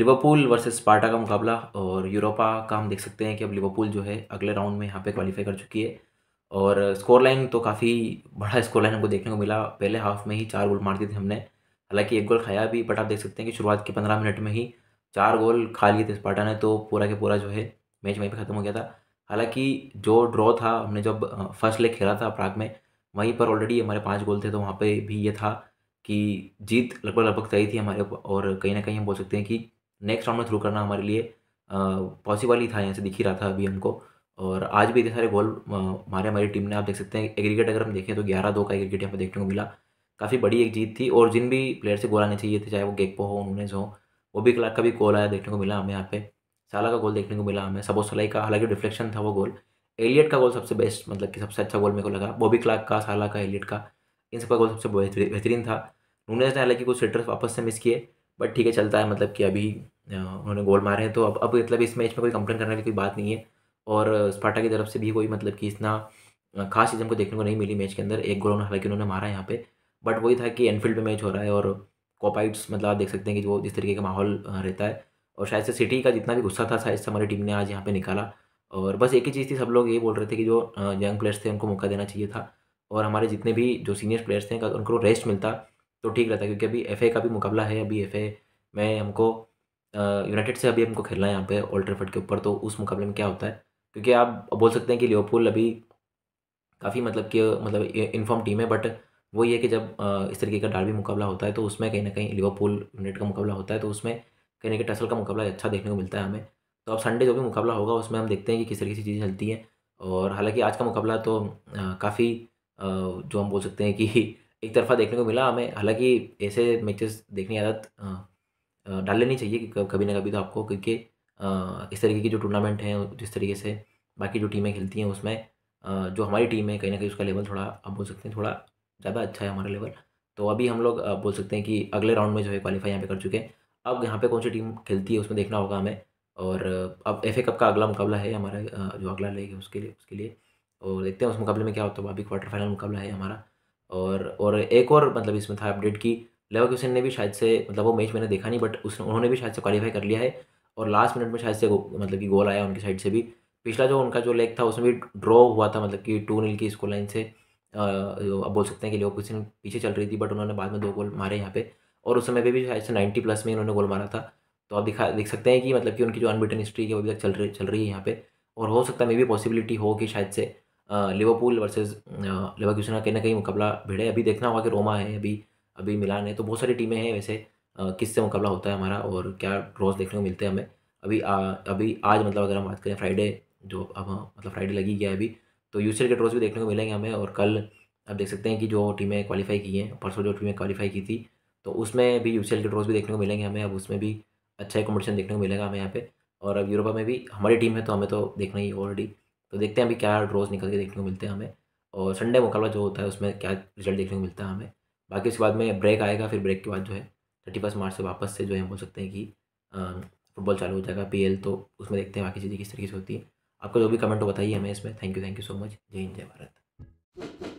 Liverpool versus Sparta का मुकाबला और यूरोपा का हम देख सकते हैं कि अब लिवरपूल जो है अगले राउंड में यहाँ पे क्वालिफाई कर चुकी है और स्कोर लाइन तो काफ़ी बड़ा स्कोर लाइन हमको देखने को मिला पहले हाफ में ही चार गोल मार दिए थे हमने हालांकि एक गोल खाया भी बट आप देख सकते हैं कि शुरुआत के पंद्रह मिनट में ही चार गोल खा लिए थे स्पार्टा ने तो पूरा के पूरा जो है मैच वहीं पर ख़त्म हो गया था हालांकि जो ड्रॉ था हमने जब फर्स्ट लेग खेला था प्राग में वहीं पर ऑलरेडी हमारे पाँच गोल थे तो वहाँ पर भी ये था कि जीत लगभग लगभग तय थी हमारे और कहीं ना कहीं हम बोल सकते हैं कि नेक्स्ट राउंड में थ्रू करना हमारे लिए पॉसिबल ही था यहाँ से दिख ही रहा था अभी हमको और आज भी इतने सारे गोल हमारे हमारी टीम ने आप देख सकते हैं क्रिकेट अगर हम देखें तो ग्यारह दो का क्रिकेट यहाँ पर देखने को मिला काफ़ी बड़ी एक जीत थी और जिन भी प्लेयर से गोल आने चाहिए थे चाहे वो गेकपो हो उन्होंने हो वो भी क्लार्क का भी गोल आया देखने को मिला हमें यहाँ पे साला का गोल देखने को मिला हमें सबो सलाई का हालांकि डिफ्लेक्शन था वो गोल एलियट का गोल सबसे बेस्ट मतलब कि सबसे अच्छा गोल मेरे को लगा बॉबी क्लार्क का साला का एलियट का इन सबका गोल सबसे बेहतरीन था नूनेज ने हालांकि कुछ सेटर्स वापस से मिस किए बट ठीक है चलता है मतलब कि अभी उन्होंने गोल मारे हैं तो अब अब मतलब इस मैच में कोई कंप्लेन करने की कोई बात नहीं है और स्पाटा की तरफ से भी कोई मतलब कि इतना खास चीज़ हमको देखने को नहीं मिली मैच के अंदर एक गोल हालांकि उन्होंने मारा है यहाँ पे बट वही था कि एनफील्ड पे मैच हो रहा है और कॉपाइट्स मतलब आप देख सकते हैं कि वो जिस तरीके का माहौल रहता है और शायद से सिटी का जितना भी गुस्सा था शायद से हमारी टीम ने आज यहाँ पे निकाला और बस एक ही चीज़ थी सब लोग ये बोल रहे थे कि जो यंग प्लेयर्स थे उनको मौका देना चाहिए था और हमारे जितने भी जो सीनियर प्लेयर्स थे उनको रेस्ट मिलता तो ठीक रहता है क्योंकि अभी एफ का भी मुकाबला है अभी एफ में हमको यूनाइटेड से अभी हमको खेलना है यहाँ पे ओल्ड के ऊपर तो उस मुकाबले में क्या होता है क्योंकि आप बोल सकते हैं कि लियोपुल अभी काफ़ी मतलब कि मतलब इनफॉर्म टीम है बट वो ये कि जब इस तरीके का डार्बी मुकाबला होता है तो उसमें कहीं ना कहीं लिवरपूल यूनाइट का मुकाबला होता है तो उसमें कहीं ना कहीं टसल का मुकाबला अच्छा देखने को मिलता है हमें तो अब संडे जो भी मुकाबला होगा उसमें हम देखते हैं कि किस तरीके की चीज़ें चलती हैं और हालांकि आज का मुकाबला तो काफ़ी जो हम बोल सकते हैं कि एक तरफा देखने को मिला हमें हालांकि ऐसे मैचेस देखने की आदत डाल लेनी चाहिए कि कभी ना कभी तो आपको क्योंकि इस तरीके की जो टूर्नामेंट हैं जिस तरीके से बाकी जो टीमें खेलती हैं उसमें जो हमारी टीम है कहीं ना कहीं उसका लेवल थोड़ा आप बोल सकते हैं थोड़ा ज़्यादा अच्छा है हमारा लेवल तो अभी हम लोग बोल सकते हैं कि अगले राउंड में जो है क्वालिफाई यहाँ पे कर चुके हैं अब यहाँ पे कौन सी टीम खेलती है उसमें देखना होगा हमें और अब एफ ए कप का अगला मुकाबला है हमारा जो अगला लेग है उसके लिए उसके लिए और देखते हैं उस मुकाबले में क्या होता है अभी क्वार्टर फाइनल मुकाबला है हमारा और और एक और मतलब इसमें था अपडेट की लेवा क्वेश्चन ने भी शायद से मतलब वो मैच मैंने देखा नहीं बट उस उन्होंने भी शायद से क्वालीफाई कर लिया है और लास्ट मिनट में शायद से मतलब कि गोल आया उनकी साइड से भी पिछला जो उनका जो लेग था उसमें भी ड्रॉ हुआ था मतलब कि टू नील की स्कोर लाइन से अब बोल सकते हैं कि क्वेश्चन पीछे चल रही थी बट उन्होंने बाद में दो गोल मारे यहाँ पे और उस समय पर भी शायद से नाइन्टी प्लस में इन्होंने गोल मारा था तो आप दिखा देख सकते हैं कि मतलब कि उनकी जो अनबिटन हिस्ट्री है वो अभी तक चल रही चल रही है यहाँ पे और हो सकता है मे भी पॉसिबिलिटी हो कि शायद से लिवरपूल वर्सेस लेवरक्यूसन का कहीं ना कहीं मुकाबला भिड़े है अभी देखना होगा कि रोमा है अभी अभी मिलान है तो बहुत सारी टीमें हैं वैसे किससे मुकाबला होता है हमारा और क्या ड्रॉज देखने को मिलते हैं हमें अभी आ, अभी आज मतलब अगर हम बात करें फ्राइडे जो अब मतलब फ्राइडे लगी गया है अभी तो यू के ड्रॉज भी देखने को मिलेंगे हमें और कल आप देख सकते हैं कि जो टीमें क्वालिफाई की हैं परसों जो टीमें क्वालिफाई की थी तो उसमें भी यू के ड्रॉज भी देखने को मिलेंगे हमें अब उसमें भी अच्छा एक कॉम्पिटिशन देखने को मिलेगा हमें यहाँ पे और अब यूरोपा में भी हमारी टीम है तो हमें तो देखना ही ऑलरेडी तो देखते हैं अभी क्या रोज़ निकल के देखने को मिलते हैं हमें और संडे मुकाबला जो होता है उसमें क्या रिजल्ट देखने को मिलता है हमें बाकी उसके बाद में ब्रेक आएगा फिर ब्रेक के बाद जो है थर्टी फर्स्ट मार्च से वापस से जो है बोल सकते हैं कि फुटबॉल चालू हो जाएगा पी तो उसमें देखते हैं बाकी चीज़ें किस तरीके से होती है आपका जो भी कमेंट हो बताइए हमें इसमें thank you thank you so much जय हिंद जय भारत